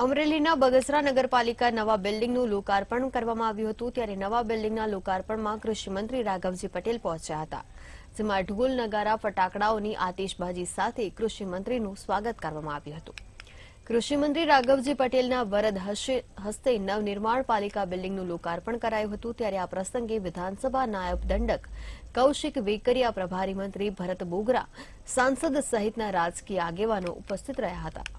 અમરેલીના બગસરા નગરપાલિકા નવા બિલ્ડિંગનું લોકાર્પણ કરવામાં આવ્યું હતું ત્યારે નવા બિલ્ડિંગના લોકાર્પણમાં કૃષિમંત્રી રાઘવજી પટેલ પહોંચ્યા હતા જેમાં ઢોલ નગારા ફટાકડાઓની આતિશબાજી સાથે કૃષિમંત્રીનું સ્વાગત કરવામાં આવ્યું હતું કૃષિમંત્રી રાઘવજી પટેલના વરદ હસ્તે નવનિર્માણ પાલિકા બિલ્ડિંગનું લોકાર્પણ કરાયું હતું ત્યારે આ પ્રસંગે વિધાનસભા નાયબ દંડક કૌશિક વેકરિયા પ્રભારી મંત્રી ભરત બોગરા સાંસદ સહિતના રાજકીય આગેવાનો ઉપસ્થિત રહ્યા હતા